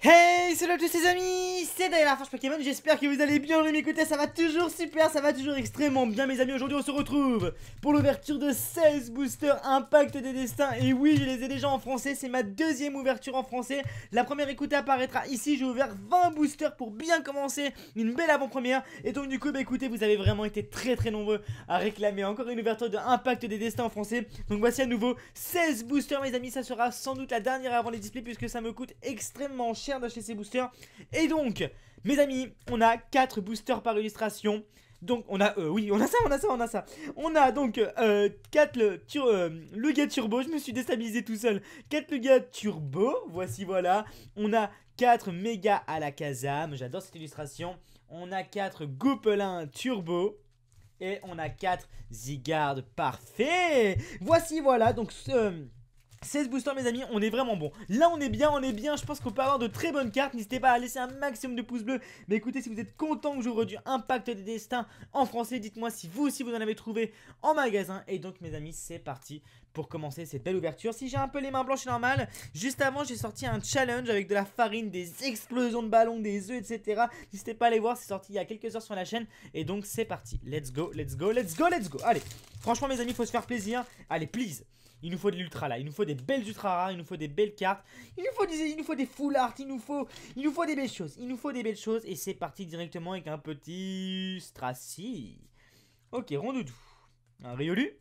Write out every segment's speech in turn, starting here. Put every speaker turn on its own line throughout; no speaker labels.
Hey, salut à tous les amis, c'est Daniel Farge Pokémon, j'espère que vous allez bien, Vous m'écoutez, ça va toujours super, ça va toujours extrêmement bien mes amis, aujourd'hui on se retrouve pour l'ouverture de 16 boosters Impact des Destins, et oui je les ai déjà en français, c'est ma deuxième ouverture en français, la première écoutée apparaîtra ici, j'ai ouvert 20 boosters pour bien commencer, une belle avant-première, et donc du coup bah écoutez vous avez vraiment été très très nombreux à réclamer encore une ouverture de Impact des Destins en français, donc voici à nouveau 16 boosters mes amis, ça sera sans doute la dernière avant les displays puisque ça me coûte extrêmement cher d'acheter ces boosters. Et donc, mes amis, on a 4 boosters par illustration. Donc on a, euh, oui, on a ça, on a ça, on a ça. On a donc euh, quatre 4 le, euh, turbo, je me suis déstabilisé tout seul. 4 le gars turbo, voici voilà. On a 4 méga à la Kazam, j'adore cette illustration. On a 4 Gopelin turbo. Et on a 4 Zigard, parfait Voici voilà, donc... ce 16 boosters mes amis, on est vraiment bon Là on est bien, on est bien, je pense qu'on peut avoir de très bonnes cartes N'hésitez pas à laisser un maximum de pouces bleus Mais écoutez, si vous êtes content que j'ouvre du Impact des Destins en français Dites-moi si vous aussi vous en avez trouvé en magasin Et donc mes amis, c'est parti pour commencer cette belle ouverture. Si j'ai un peu les mains blanches, normal. Juste avant, j'ai sorti un challenge avec de la farine, des explosions de ballons, des œufs, etc. N'hésitez pas à aller voir, c'est sorti il y a quelques heures sur la chaîne. Et donc, c'est parti. Let's go, let's go, let's go, let's go. Allez, franchement, mes amis, faut se faire plaisir. Allez, please. Il nous faut de l'ultra là, il nous faut des belles ultra rares, il nous faut des belles cartes, il nous faut des, il nous faut des full art, il nous faut, il nous faut des belles choses, il nous faut des belles choses et c'est parti directement avec un petit strassi Ok, Rondoudou, un Riolu,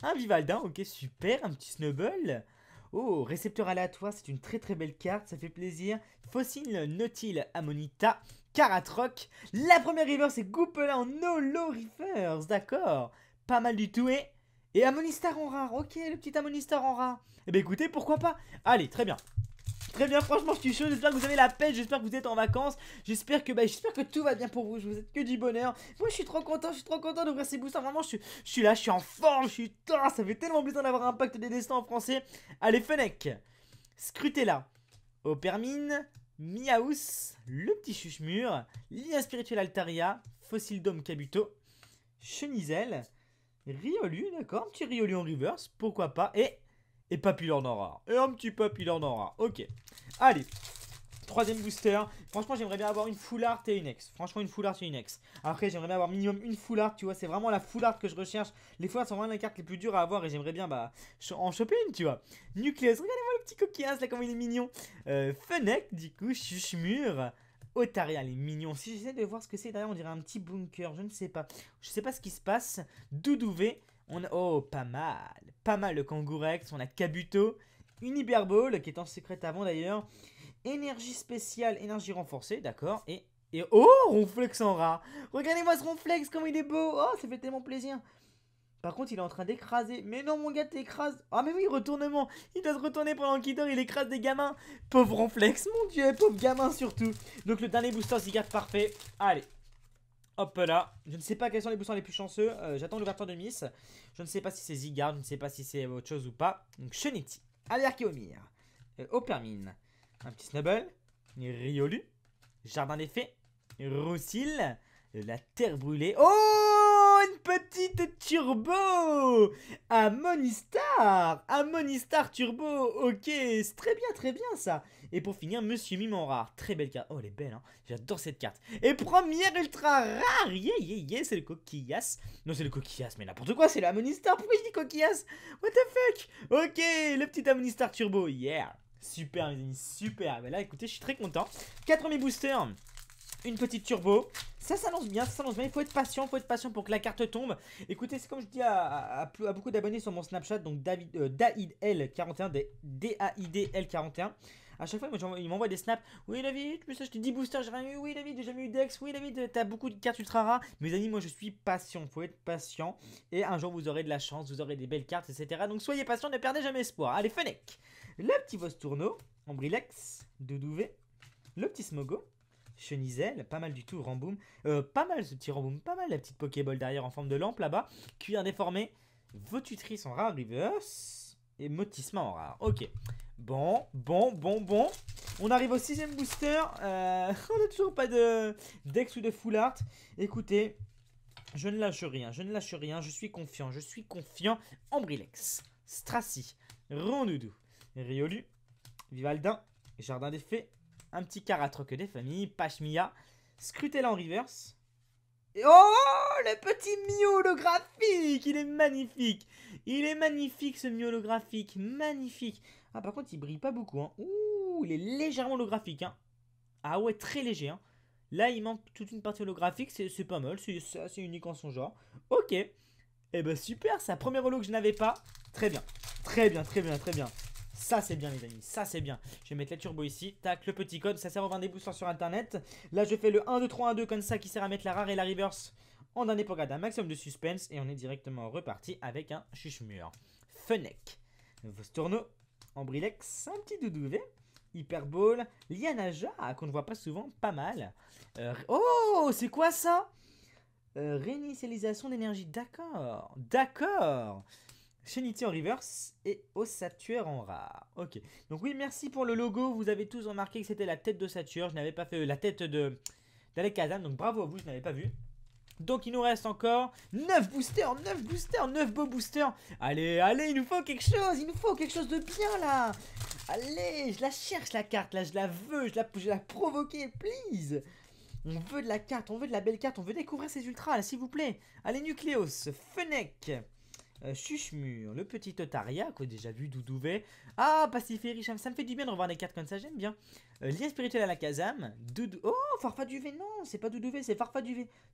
un ah, Vivaldin, ok, super, un petit Snubble. Oh, récepteur aléatoire, c'est une très très belle carte, ça fait plaisir. Fossile, Nautil, Ammonita, caratroc, La première river, c'est Goupelin en Holo Rivers, d'accord. Pas mal du tout, et... Et Ammonistar en rare, ok, le petit Ammonistar en rare. Eh bien écoutez, pourquoi pas Allez, très bien. Très bien, franchement, je suis chaud. J'espère que vous avez la paix. J'espère que vous êtes en vacances. J'espère que, bah, j'espère que tout va bien pour vous. Je vous souhaite que du bonheur. Moi, je suis trop content. Je suis trop content d'ouvrir ces boosters. Vraiment, je suis, je là, je suis en forme. Je suis Ça fait tellement plaisir d'avoir un pacte des destins en français. Allez, Fennec. Scrutez-la. Opermine. Miaous. Le petit chuchemur. Lien spirituel Altaria. Fossil Dome Kabuto. Chenizel. Riolu, d'accord. Petit Riolu en reverse. Pourquoi pas. Et. Et Papy en aura. Et un petit Papy en aura. Ok. Allez. Troisième booster. Franchement, j'aimerais bien avoir une full art et une ex. Franchement, une Foulard art et une ex. Après, j'aimerais bien avoir minimum une Foulard Tu vois, c'est vraiment la full que je recherche. Les Foulards sont vraiment les cartes les plus dures à avoir et j'aimerais bien bah, en choper une, tu vois. Nucleus, regardez-moi le petit coquillasse là, comment il est mignon. Euh, Fennec, du coup, Chuchmur. Otaria, les mignons. Si j'essaie de voir ce que c'est derrière, on dirait un petit bunker. Je ne sais pas. Je ne sais pas ce qui se passe. Doudouvé. On Oh, pas mal pas mal le Kangourex, on a Kabuto, une Hyperball qui est en secret avant d'ailleurs, énergie spéciale, énergie renforcée, d'accord, et, et oh, Ronflex en rare Regardez-moi ce Ronflex, comme il est beau Oh, ça fait tellement plaisir par contre, il est en train d'écraser. Mais non, mon gars, t'écrases. Ah, mais oui, retournement. Il doit se retourner pendant qu'il dort. Il écrase des gamins. Pauvre Ronflex, mon dieu, pauvre gamin surtout. Donc, le dernier booster zygarde parfait. Allez, Hop là, je ne sais pas quels sont les boussins les plus chanceux, euh, j'attends l'ouverture de Miss. Je ne sais pas si c'est Zigard, je ne sais pas si c'est autre chose ou pas. Donc Cheniti, Alerkiomir euh, Opermine, un petit Snubble, Riolu, Jardin des Fées, Roussil la Terre Brûlée. Oh une petite turbo Un Monistar Un Monistar turbo Ok, c'est très bien, très bien ça Et pour finir, Monsieur Mimon rare. Très belle carte. Oh, elle est belle, hein J'adore cette carte. Et première ultra rare Yeah, yeah, yeah, c'est le coquillasse. Non, c'est le coquillasse, mais n'importe quoi, c'est le Monistar. Pourquoi je dis coquillasse What the fuck Ok, le petit Monistar turbo, yeah Super, super. Mais là, écoutez, je suis très content. 4 premiers boosters une petite turbo. Ça s'annonce bien, ça s'annonce bien. Il faut être patient, il faut être patient pour que la carte tombe. Écoutez, c'est comme je dis à, à, beaucoup d'abonnés sur mon Snapchat, donc David, David euh, L41, D-A-I-D L41. À chaque fois, il m'envoie des snaps. Oui, David, mais ça, je te dis booster, j'ai rien eu. Oui, David, j'ai jamais eu Dex. Oui, David, t'as beaucoup de cartes ultra rares. Mes amis, moi, je suis patient. Faut être patient. Et un jour, vous aurez de la chance, vous aurez des belles cartes, etc. Donc, soyez patient, ne perdez jamais espoir. Allez, Fennec. Le petit Vostourneau, Ambrilex, Doudouvé le petit Smogo, Chenizel, pas mal du tout, Ramboum. Euh, pas mal ce petit Ramboum, pas mal la petite Pokéball derrière en forme de lampe là-bas. Cuir déformé, Votutrice en rare, rivers et Motissement en rare. Ok, bon, bon, bon, bon. On arrive au sixième booster. Euh, on n'a toujours pas de Dex ou de Full Art. Écoutez, je ne lâche rien, je ne lâche rien, je suis confiant, je suis confiant. Ambrilex, Stracy, Rondoudou, Riolu, Vivaldin, Jardin des Fées, un petit car à des familles, Pachmia, scrutez en reverse. oh, le petit Mio holographique Il est magnifique Il est magnifique ce Mio holographique, magnifique Ah par contre il brille pas beaucoup, hein. Ouh, il est légèrement holographique, hein. Ah ouais, très léger, hein. Là, il manque toute une partie holographique, c'est pas mal, c'est assez unique en son genre. Ok, et eh ben super, c'est première holo que je n'avais pas. Très bien, très bien, très bien, très bien. Ça c'est bien les amis, ça c'est bien. Je vais mettre la turbo ici, tac, le petit code, ça sert au vendre des sur internet. Là je fais le 1, 2, 3, 1, 2 comme ça qui sert à mettre la rare et la reverse en dernier pour garder un maximum de suspense. Et on est directement reparti avec un chuchemur. Fennec, Vostorno, Ambrilex, un petit doudouvé. Hyperball, Lianaja, qu'on ne voit pas souvent, pas mal. Euh, oh, c'est quoi ça euh, Réinitialisation d'énergie, d'accord, d'accord. Shenity en reverse et Osatuer en rare. Ok, donc oui, merci pour le logo. Vous avez tous remarqué que c'était la tête d'Osatuer. Je n'avais pas fait euh, la tête de donc bravo à vous, je n'avais pas vu. Donc il nous reste encore 9 boosters, 9 boosters, 9 beaux boosters. Allez, allez, il nous faut quelque chose, il nous faut quelque chose de bien là. Allez, je la cherche la carte, là je la veux, je la, je la provoquer, please. On veut de la carte, on veut de la belle carte, on veut découvrir ces ultras là, s'il vous plaît. Allez, Nucleos, Fennec, euh, le petit Otaria, qu'on déjà vu, Doudouvet. Ah, Pastiferi, ça me fait du bien de revoir des cartes comme ça, j'aime bien. Euh, Lien spirituel à la Kazam. Doudou... Oh, Farfa non, c'est pas Doudouvet, c'est Farfa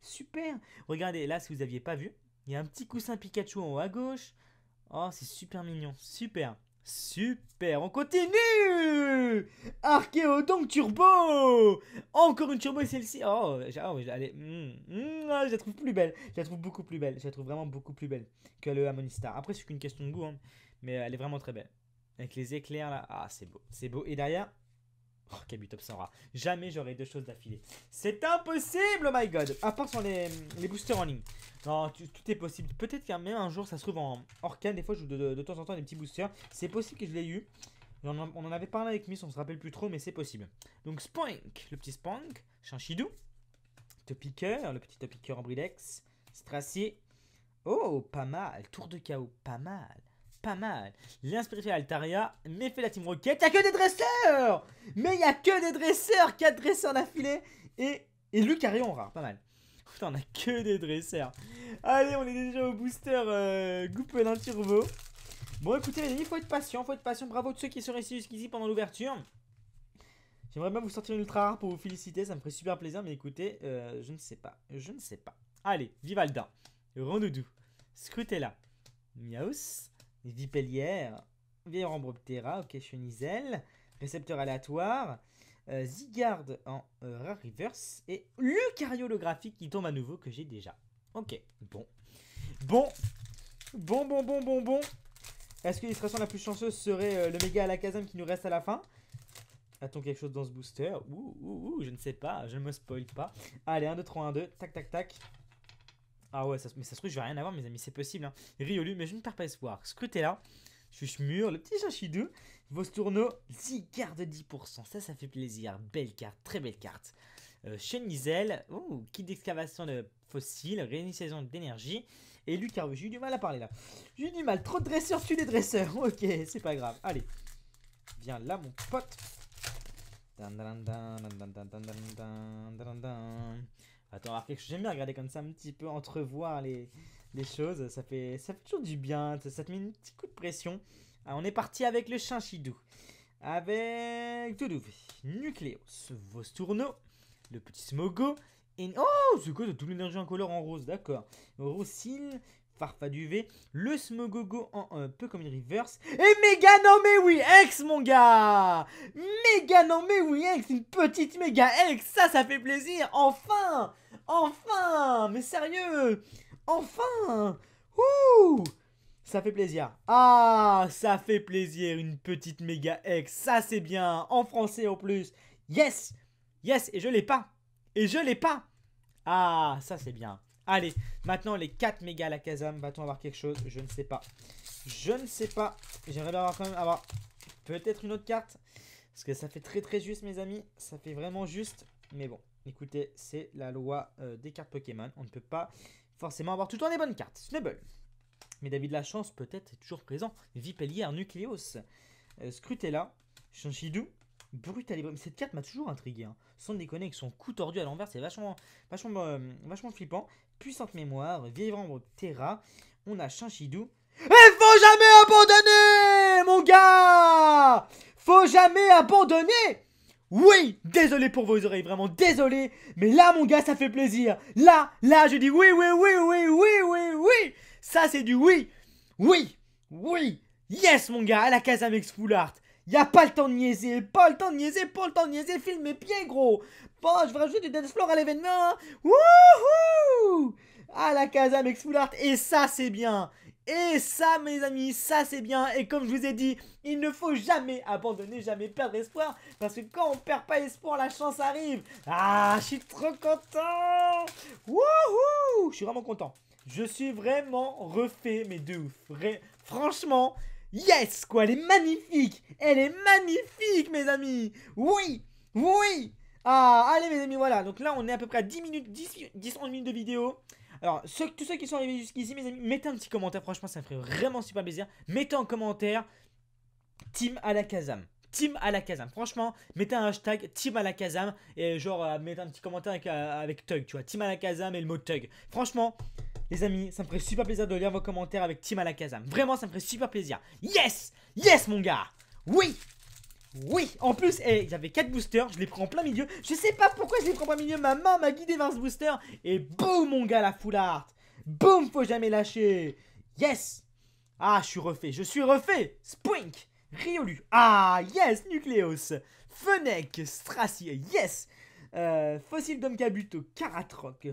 Super. Regardez, là, si vous aviez pas vu, il y a un petit coussin Pikachu en haut à gauche. Oh, c'est super mignon, super. Super, on continue Archéodon Turbo Encore une turbo et celle-ci Oh, ah, hmm, hmm, ah, je la trouve plus belle. Je la trouve beaucoup plus belle. Je la trouve vraiment beaucoup plus belle que le Amonistar. Après, c'est qu'une question de goût, hein, mais elle est vraiment très belle. Avec les éclairs là, ah c'est beau. C'est beau. Et derrière, Oh, Kabutops Jamais j'aurai deux choses d'affilée. C'est impossible, oh my god. À part sur les, boosters en ligne. Non, tout, est possible. Peut-être qu'un même un jour, ça se trouve en Orcane. Des fois, je joue de, temps en temps des petits boosters. C'est possible que je l'ai eu. On en, avait parlé avec Miss, on se rappelle plus trop, mais c'est possible. Donc, Spoink, le petit Spoink, Chinchidou. Topiqueur, le petit Topiqueur en Brilex. Stracier. Oh, pas mal. Tour de chaos, pas mal pas mal. L'inspiré Altaria, mais fait la Team Rocket. Y'a que des dresseurs Mais y'a que des dresseurs 4 dresseurs d'affilée et, et Lucario en rare, pas mal. Putain, on a que des dresseurs. Allez, on est déjà au booster euh, Goupelin Turbo. Bon, écoutez, les amis, faut être patient, faut être patient. Bravo de ceux qui sont restés jusqu'ici pendant l'ouverture. J'aimerais bien vous sortir une ultra rare pour vous féliciter, ça me ferait super plaisir, mais écoutez, euh, je ne sais pas, je ne sais pas. Allez, Vivalda, Rondoudou, Scrutella, Miaus, Vipellière, Vieille Rambroptera, ok, chenizel, Récepteur aléatoire, euh, Zigarde en euh, Rare Reverse et graphique qui tombe à nouveau que j'ai déjà. Ok, bon. Bon, bon, bon, bon, bon, bon. Est-ce que l'illustration la plus chanceuse serait euh, le méga à la qui nous reste à la fin A-t-on quelque chose dans ce booster ouh, ouh, ouh, je ne sais pas, je ne me spoil pas. Allez, 1, 2, 3, 1, 2, tac, tac, tac. Ah ouais, mais ça se trouve, je vais rien avoir, mes amis, c'est possible. Hein. Riolu, mais je ne perds pas espoir. là. Chuchemur, le petit Chachidou, Vostourno, Zicard de 10%. Ça, ça fait plaisir. Belle carte, très belle carte. Euh, Chenizel, ouh, kit d'excavation de fossiles, réinitialisation d'énergie. Et Lucas, j'ai eu du mal à parler là. J'ai eu du mal, trop de dresseurs tu les dresseurs. Ok, c'est pas grave. Allez, viens là, mon pote. Attends, j'aime bien regarder comme ça, un petit peu entrevoir les, choses. Ça fait, ça toujours du bien, ça, te met un petit coup de pression. Ah, on est parti avec le Chinchidou. Avec Toudou, Nucleos, Vostourno, le petit Smogo. Et... Oh, c'est quoi de tout l'énergie en couleur en rose D'accord. Roussine. Farfa du V, le Smogogo en un peu comme une reverse. Et méga non mais oui, ex mon gars Méga non mais oui, ex, une petite méga ex, ça ça fait plaisir, enfin Enfin Mais sérieux Enfin Ouh ça fait plaisir. Ah, ça fait plaisir, une petite méga ex. Ça, c'est bien. En français, en plus. Yes Yes, et je l'ai pas. Et je l'ai pas. Ah, ça, c'est bien. Allez, maintenant les 4 méga la Kazam. Va-t-on avoir quelque chose Je ne sais pas. Je ne sais pas. J'aimerais bien avoir quand même avoir peut-être une autre carte. Parce que ça fait très très juste mes amis. Ça fait vraiment juste. Mais bon, écoutez, c'est la loi euh, des cartes Pokémon. On ne peut pas forcément avoir tout le temps des bonnes cartes. Snubble. Mais David chance peut-être est toujours présent. Vipelier, Nucleos. Euh, Scrutella. Shanshidou. brutal Cette carte m'a toujours intrigué. Hein. Sans déconner, avec son coup tordu à l'envers, c'est vachement, vachement euh, flippant puissante mémoire, vivre votre Terra, on a Shinshidou. Et faut jamais abandonner, mon gars Faut jamais abandonner Oui Désolé pour vos oreilles, vraiment désolé, mais là, mon gars, ça fait plaisir. Là, là, je dis oui, oui, oui, oui, oui, oui, oui Ça, c'est du oui Oui Oui Yes, mon gars, à la Casamex Full Art Y'a pas le temps de niaiser, pas le temps de niaiser, pas le temps de niaiser, Filmez bien gros je vais rajouter des dance floor à l'événement. Wouhou Ah la casa avec full art et ça c'est bien. Et ça mes amis, ça c'est bien. Et comme je vous ai dit, il ne faut jamais abandonner, jamais perdre espoir. Parce que quand on perd pas espoir, la chance arrive. Ah, je suis trop content. Wouhou Je suis vraiment content. Je suis vraiment refait, mais de ouf. Franchement, yes quoi, elle est magnifique. Elle est magnifique mes amis. Oui, oui. Ah, allez mes amis, voilà. Donc là, on est à peu près à 10 minutes, 10, 10 minutes de vidéo. Alors, ceux, tous ceux qui sont arrivés jusqu'ici, mes amis, mettez un petit commentaire. Franchement, ça me ferait vraiment super plaisir. Mettez en commentaire Team Alakazam. Team Alakazam. Franchement, mettez un hashtag Team Alakazam et genre, euh, mettez un petit commentaire avec, euh, avec Tug, tu vois. Team Alakazam et le mot Tug. Franchement, les amis, ça me ferait super plaisir de lire vos commentaires avec Team Alakazam. Vraiment, ça me ferait super plaisir. Yes Yes, mon gars Oui oui En plus, eh, j'avais 4 boosters, je les prends en plein milieu. Je sais pas pourquoi je les prends en plein milieu, ma main m'a guidé vers ce booster. Et boum, mon gars, la full art Boum, faut jamais lâcher Yes Ah, je suis refait, je suis refait Spink, Riolu Ah, yes Nucleos Fennec Stracier, yes euh, Fossil Fossile Domkabuto, Karatroc,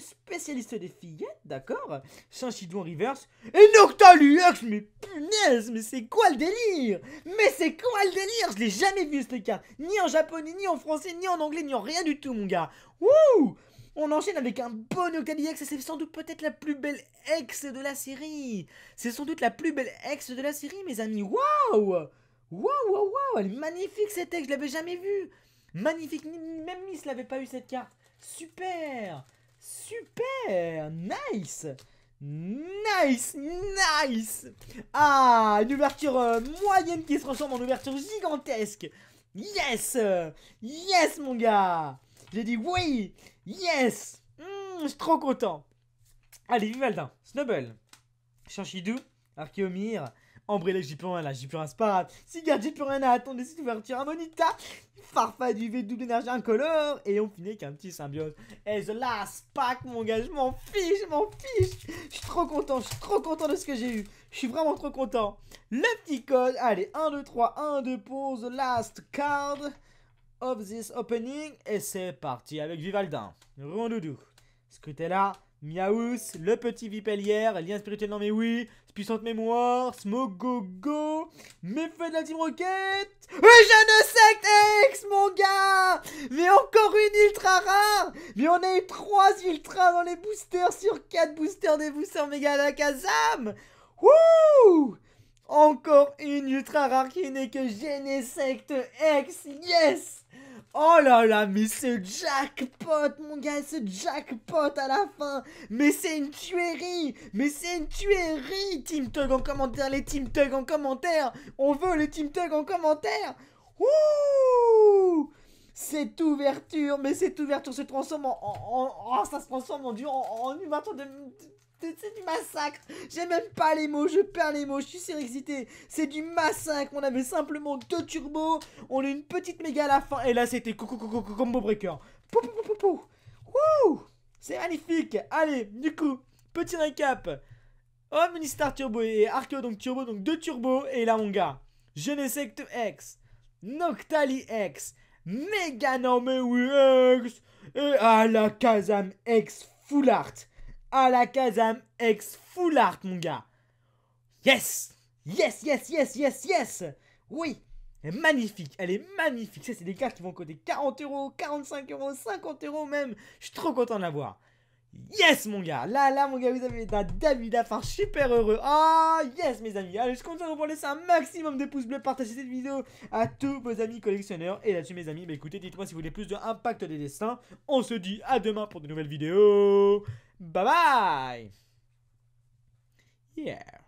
spécialiste des fillettes, d'accord Shinshidou en reverse. Et Noctalux, mais punaise, mais c'est quoi le délire Mais c'est quoi le délire Je l'ai jamais vu cette carte, ni en japonais, ni en français, ni en anglais, ni en rien du tout, mon gars. Wouh on enchaîne avec un bon X, et c'est sans doute peut-être la plus belle ex de la série. C'est sans doute la plus belle ex de la série, mes amis. Waouh Waouh, waouh, waouh Elle est magnifique cette ex, je l'avais jamais vue. Magnifique, même Miss l'avait pas eu cette carte. Super Super Nice Nice Nice Ah Une ouverture euh, moyenne qui se ressemble en ouverture gigantesque Yes Yes mon gars J'ai dit oui Yes hmm, Je suis trop content Allez, Vivaldin, Snubble, Chanchidou, Archeomir, Embrilé, j'ai plus rien là, j'ai plus rien, c'est pas grave. Cigarette, j'ai plus rien à attendre, ouverture un un farfa du V, double énergie incolore, et on finit avec un petit symbiose. Et eh, The Last Pack, mon gars, je m'en fiche, je m'en fiche. Je suis trop content, je suis trop content de ce que j'ai eu. Je suis vraiment trop content. Le petit code, allez, 1, 2, 3, 1, 2 pause The Last Card of this opening, et c'est parti avec Vivaldin. Rondoudou. scrutez là Miaous, le petit vipelière, lien spirituel, non mais oui, puissante mémoire, Smogogo, mes de la Team Rocket, je ne secte X, mon gars Mais encore une ultra rare Mais on a eu 3 ultras dans les boosters sur 4 boosters des boosters méga Kazam, Wouh Encore une ultra rare qui n'est que Genesect X, yes Oh là là, mais ce jackpot, mon gars, ce jackpot à la fin Mais c'est une tuerie Mais c'est une tuerie Team Tug en commentaire, les Team Tug en commentaire On veut les Team Tug en commentaire Ouh cette ouverture, mais cette ouverture se transforme en, en, oh, ça se transforme en, en, en une de, c'est du massacre. J'ai même pas les mots, je perds les mots, je suis sur-excité C'est du massacre. On avait simplement deux turbos, on a une petite méga à la fin, et là c'était coucou coucou combo breaker. Pou pou pou pou C'est magnifique. Allez, du coup, petit récap. Omnistar Turbo et Archeo donc Turbo, donc deux turbos, et là mon gars. Genesect X, Noctali X, Mega X, et à la Kazam X Full Art à la Kazam ex Full Art, mon gars. Yes Yes, yes, yes, yes, yes Oui elle est magnifique, elle est magnifique. Ça, c'est des cartes qui vont coûter 40 euros, 45 euros, 50 euros même. Je suis trop content de l'avoir. Yes, mon gars. Là, là, mon gars, vous avez un David Affar super heureux. Ah, yes, mes amis. Allez, je compte sur vous pour laisser un maximum de pouces bleus, partager cette vidéo à tous vos amis collectionneurs. Et là-dessus, mes amis, bah écoutez, dites-moi si vous voulez plus de Impact des Destins. On se dit à demain pour de nouvelles vidéos. Bye bye. Yeah.